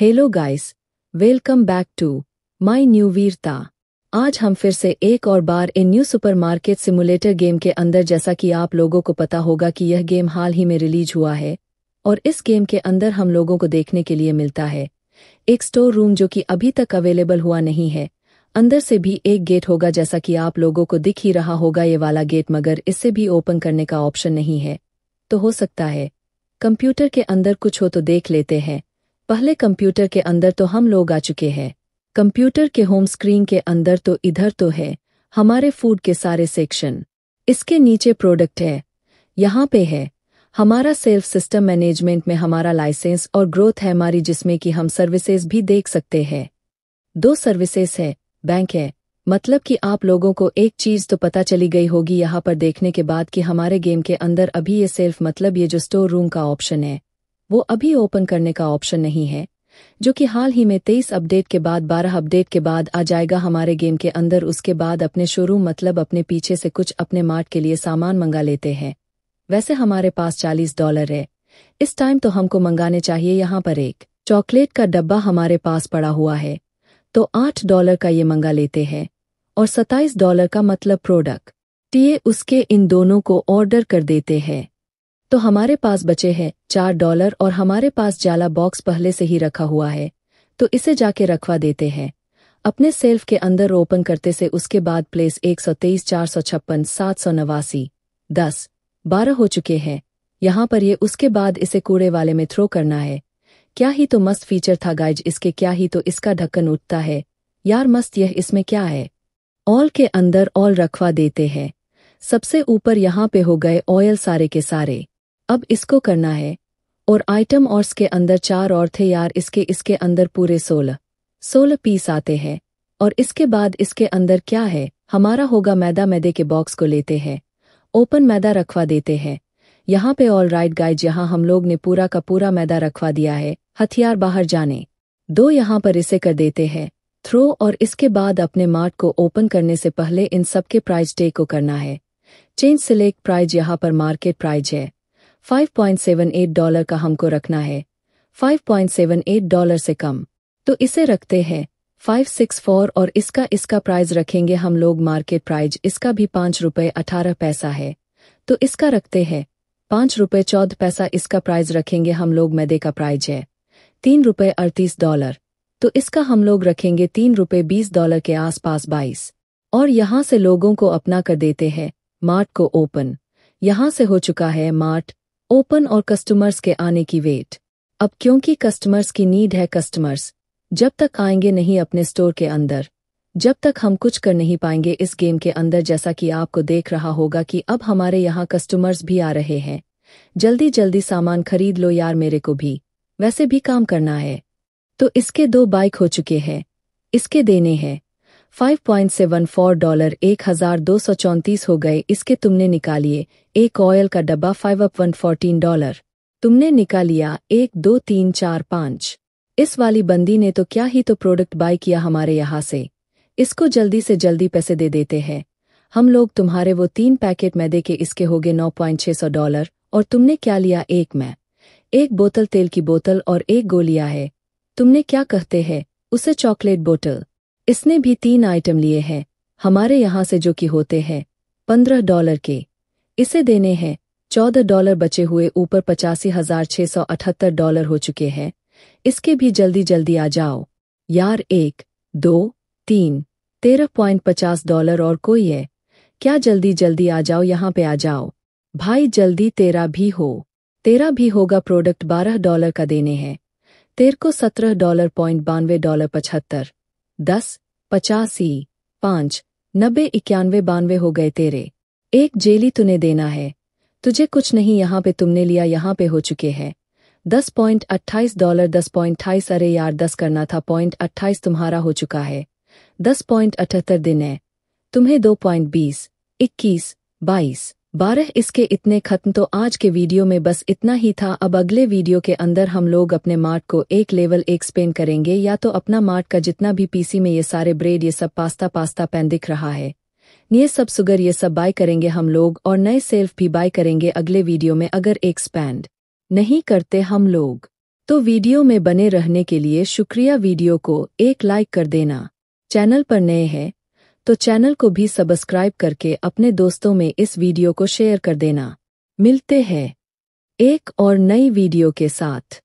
hello guys welcome back to my new वीरता आज हम फिर से एक और बार in new supermarket simulator game के अंदर जैसा कि आप लोगों को पता होगा कि यह गेम हाल ही में रिलीज हुआ है और इस गेम के अंदर हम लोगों को देखने के लिए मिलता है एक स्टोर रूम जो कि अभी तक अवेलेबल हुआ नहीं है अंदर से भी एक गेट होगा जैसा कि आप लोगों को दिख ही रहा होगा ये वाला गेट मगर इससे भी ओपन करने का ऑप्शन नहीं है तो हो सकता है कंप्यूटर के अंदर कुछ हो तो देख लेते हैं पहले कंप्यूटर के अंदर तो हम लोग आ चुके हैं कंप्यूटर के होम स्क्रीन के अंदर तो इधर तो है हमारे फूड के सारे सेक्शन इसके नीचे प्रोडक्ट है यहाँ पे है हमारा सेल्फ सिस्टम मैनेजमेंट में हमारा लाइसेंस और ग्रोथ है हमारी जिसमें कि हम सर्विसेज भी देख सकते हैं दो सर्विसेज है बैंक है मतलब कि आप लोगों को एक चीज़ तो पता चली गई होगी यहाँ पर देखने के बाद कि हमारे गेम के अंदर अभी ये सेल्फ मतलब ये जो स्टोर रूम का ऑप्शन है वो अभी ओपन करने का ऑप्शन नहीं है जो कि हाल ही में तेईस अपडेट के बाद बारह अपडेट के बाद आ जाएगा हमारे गेम के अंदर उसके बाद अपने शोरूम मतलब अपने पीछे से कुछ अपने मार्ट के लिए सामान मंगा लेते हैं वैसे हमारे पास चालीस डॉलर है इस टाइम तो हमको मंगाने चाहिए यहाँ पर एक चॉकलेट का डब्बा हमारे पास पड़ा हुआ है तो आठ डॉलर का ये मंगा लेते हैं और सत्ताईस डॉलर का मतलब प्रोडक्ट टीए उसके इन दोनों को ऑर्डर कर देते हैं तो हमारे पास बचे हैं चार डॉलर और हमारे पास जाला बॉक्स पहले से ही रखा हुआ है तो इसे जाके रखवा देते हैं अपने सेल्फ के अंदर ओपन करते से उसके बाद प्लेस एक सौ तेईस चार सौ छप्पन सात सौ नवासी दस बारह हो चुके हैं यहाँ पर ये उसके बाद इसे कूड़े वाले में थ्रो करना है क्या ही तो मस्त फीचर था गाइज इसके क्या ही तो इसका ढक्कन उठता है यार मस्त यह इसमें क्या है ऑल के अंदर ऑल रखवा देते हैं सबसे ऊपर यहाँ पे हो गए ऑयल सारे के सारे अब इसको करना है और आइटम और इसके अंदर चार और थे यार इसके इसके अंदर पूरे सोलह सोलह पीस आते हैं और इसके बाद इसके अंदर क्या है हमारा होगा मैदा मैदे के बॉक्स को लेते हैं ओपन मैदा रखवा देते हैं यहाँ पे ऑल राइट गाइज यहाँ हम लोग ने पूरा का पूरा मैदा रखवा दिया है हथियार बाहर जाने दो यहाँ पर इसे कर देते हैं थ्रो और इसके बाद अपने मार्ट को ओपन करने से पहले इन सबके प्राइज डे को करना है चेंज सिलेक्ट प्राइज यहाँ पर मार्केट प्राइज है 5.78 डॉलर का हमको रखना है 5.78 डॉलर से कम तो इसे रखते हैं 564 और इसका इसका प्राइज रखेंगे हम लोग मार्केट प्राइज इसका भी पाँच रुपये अठारह पैसा है तो इसका रखते हैं पाँच रुपये चौदह पैसा इसका प्राइज रखेंगे हम लोग मैदे का प्राइज है तीन रुपये अड़तीस डॉलर तो इसका हम लोग रखेंगे तीन रुपये बीस डॉलर के आसपास बाईस और यहाँ से लोगों को अपना कर देते हैं मार्ट को ओपन यहाँ से हो चुका है मार्ट ओपन और कस्टमर्स के आने की वेट अब क्योंकि कस्टमर्स की नीड है कस्टमर्स जब तक आएंगे नहीं अपने स्टोर के अंदर जब तक हम कुछ कर नहीं पाएंगे इस गेम के अंदर जैसा कि आपको देख रहा होगा कि अब हमारे यहाँ कस्टमर्स भी आ रहे हैं जल्दी जल्दी सामान खरीद लो यार मेरे को भी वैसे भी काम करना है तो इसके दो बाइक हो चुके हैं इसके देने हैं फाइव सेवन फोर डॉलर एक हजार दो सौ चौंतीस हो गए इसके तुमने निकालिए एक ऑयल का डब्बा five up one fourteen dollar तुमने निकालिया एक दो तीन चार पाँच इस वाली बंदी ने तो क्या ही तो प्रोडक्ट बाय किया हमारे यहाँ से इसको जल्दी से जल्दी पैसे दे देते हैं हम लोग तुम्हारे वो तीन पैकेट मैदे के इसके हो गए नौ पॉइंट छः सौ डॉलर और तुमने क्या लिया एक मैं एक बोतल तेल की बोतल और एक गोलिया है तुमने क्या कहते हैं उसे चॉकलेट बोतल इसने भी तीन आइटम लिए हैं हमारे यहाँ से जो कि होते हैं पंद्रह डॉलर के इसे देने हैं चौदह डॉलर बचे हुए ऊपर पचासी हजार छह सौ अठहत्तर डॉलर हो चुके हैं इसके भी जल्दी जल्दी आ जाओ यार एक दो तीन तेरह पॉइंट पचास डॉलर और कोई है क्या जल्दी जल्दी आ जाओ यहाँ पे आ जाओ भाई जल्दी तेरा भी हो तेरा भी होगा प्रोडक्ट बारह डॉलर का देने हैं तेर को सत्रह डॉलर पॉइंट बानवे डॉलर पचहत्तर दस पचासी पाँच नब्बे इक्यानवे बानवे हो गए तेरे एक जेली तुने देना है तुझे कुछ नहीं यहाँ पे तुमने लिया यहाँ पे हो चुके हैं दस पॉइंट अट्ठाईस डॉलर दस पॉइंट अठाईस अरे यार दस करना था पॉइंट अट्ठाईस तुम्हारा हो चुका है दस पॉइंट अठहत्तर दिन है तुम्हें दो पॉइंट बीस इक्कीस बाईस बारह इसके इतने खत्म तो आज के वीडियो में बस इतना ही था अब अगले वीडियो के अंदर हम लोग अपने मार्ट को एक लेवल एक्सपेंड करेंगे या तो अपना मार्ट का जितना भी पीसी में ये सारे ब्रेड ये सब पास्ता पास्ता पैन दिख रहा है ये सब सुगर ये सब बाय करेंगे हम लोग और नए सेल्फ भी बाय करेंगे अगले वीडियो में अगर एक्सपैंड नहीं करते हम लोग तो वीडियो में बने रहने के लिए शुक्रिया वीडियो को एक लाइक कर देना चैनल पर नए हैं तो चैनल को भी सब्सक्राइब करके अपने दोस्तों में इस वीडियो को शेयर कर देना मिलते हैं एक और नई वीडियो के साथ